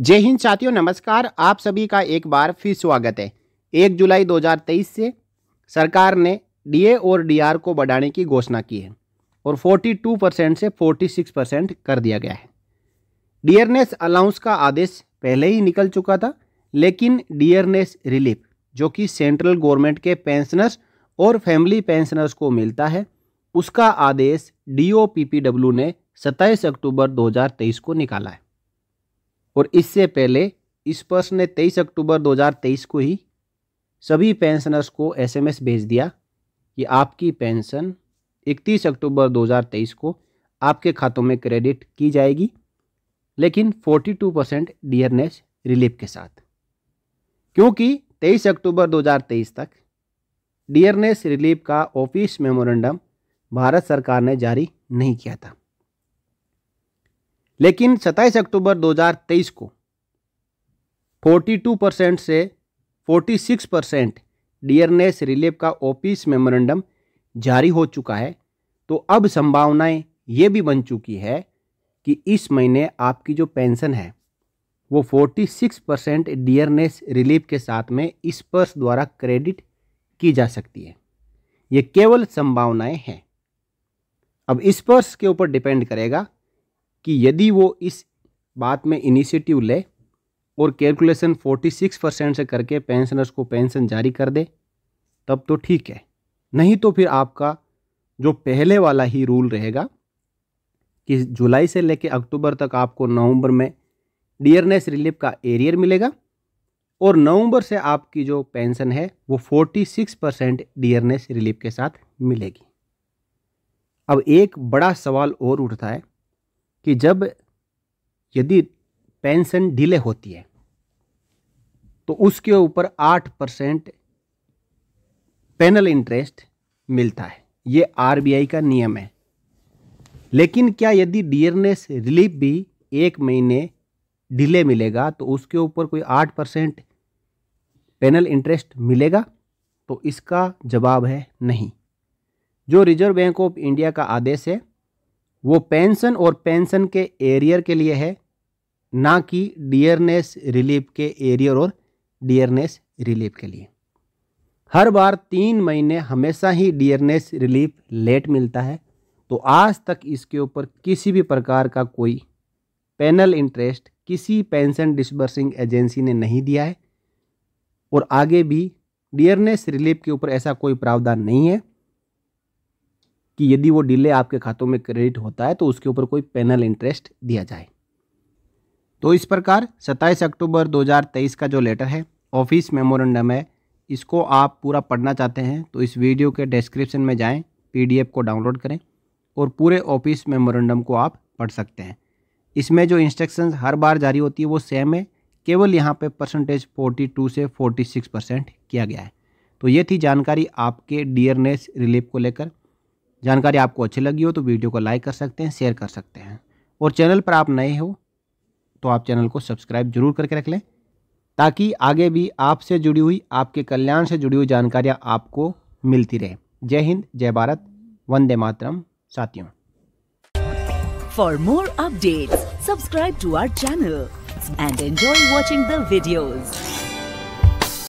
जय हिंद साथियों नमस्कार आप सभी का एक बार फिर स्वागत है एक जुलाई 2023 से सरकार ने डीए और डीआर को बढ़ाने की घोषणा की है और 42 परसेंट से 46 परसेंट कर दिया गया है डियरनेस अलाउंस का आदेश पहले ही निकल चुका था लेकिन डियरनेस रिलीफ जो कि सेंट्रल गवर्नमेंट के पेंशनर्स और फैमिली पेंशनर्स को मिलता है उसका आदेश डी ने सत्ताईस अक्टूबर दो को निकाला है और इससे पहले इस पर्स ने 23 अक्टूबर 2023 को ही सभी पेंशनर्स को एसएमएस भेज दिया कि आपकी पेंशन 31 अक्टूबर 2023 को आपके खातों में क्रेडिट की जाएगी लेकिन 42 परसेंट डियरनेस रिलीफ के साथ क्योंकि 23 अक्टूबर 2023 तक डियरनेस रिलीफ का ऑफिस मेमोरेंडम भारत सरकार ने जारी नहीं किया था लेकिन 27 अक्टूबर 2023 को 42 परसेंट से 46 परसेंट डियरनेस रिलीफ का ऑफिस मेमोरेंडम जारी हो चुका है तो अब संभावनाएं ये भी बन चुकी है कि इस महीने आपकी जो पेंशन है वो 46 परसेंट डियरनेस रिलीफ के साथ में इस पर्स द्वारा क्रेडिट की जा सकती है ये केवल संभावनाएं हैं अब इस पर्स के ऊपर डिपेंड करेगा कि यदि वो इस बात में इनिशिएटिव ले और कैलकुलेशन 46 परसेंट से करके पेंशनर्स को पेंशन जारी कर दे तब तो ठीक है नहीं तो फिर आपका जो पहले वाला ही रूल रहेगा कि जुलाई से लेकर अक्टूबर तक आपको नवंबर में डियरनेस रिलीफ का एरियर मिलेगा और नवंबर से आपकी जो पेंशन है वो 46 परसेंट डियरनेस रिलीफ के साथ मिलेगी अब एक बड़ा सवाल और उठता है कि जब यदि पेंशन डिले होती है तो उसके ऊपर आठ परसेंट पेनल इंटरेस्ट मिलता है ये आरबीआई का नियम है लेकिन क्या यदि डियरनेस रिलीफ भी एक महीने डिले मिलेगा तो उसके ऊपर कोई आठ परसेंट पेनल इंटरेस्ट मिलेगा तो इसका जवाब है नहीं जो रिजर्व बैंक ऑफ इंडिया का आदेश है वो पेंशन और पेंशन के एरियर के लिए है ना कि डियरनेस रिलीफ के एरियर और डियरनेस रिलीफ के लिए हर बार तीन महीने हमेशा ही डियरनेस रिलीफ लेट मिलता है तो आज तक इसके ऊपर किसी भी प्रकार का कोई पेनल इंटरेस्ट किसी पेंशन डिसबर्सिंग एजेंसी ने नहीं दिया है और आगे भी डियरनेस रिलीफ के ऊपर ऐसा कोई प्रावधान नहीं है कि यदि वो डिले आपके खातों में क्रेडिट होता है तो उसके ऊपर कोई पेनल इंटरेस्ट दिया जाए तो इस प्रकार 27 अक्टूबर 2023 का जो लेटर है ऑफिस मेमोरेंडम है इसको आप पूरा पढ़ना चाहते हैं तो इस वीडियो के डिस्क्रिप्शन में जाएं पीडीएफ को डाउनलोड करें और पूरे ऑफिस मेमोरेंडम को आप पढ़ सकते हैं इसमें जो इंस्ट्रक्शंस हर बार जारी होती है वो सेम है केवल यहाँ पे परसेंटेज 42 से 46 परसेंट किया गया है तो ये थी जानकारी आपके डियरनेस रिलीफ को लेकर जानकारी आपको अच्छी लगी हो तो वीडियो को लाइक कर सकते हैं शेयर कर सकते हैं और चैनल पर आप नए हो तो आप चैनल को सब्सक्राइब जरूर करके रख लें ताकि आगे भी आपसे जुड़ी हुई आपके कल्याण से जुड़ी हुई जानकारियाँ आपको मिलती रहे जय हिंद जय भारत वंदे मातरम साथियों for more update subscribe to our channel and enjoy watching the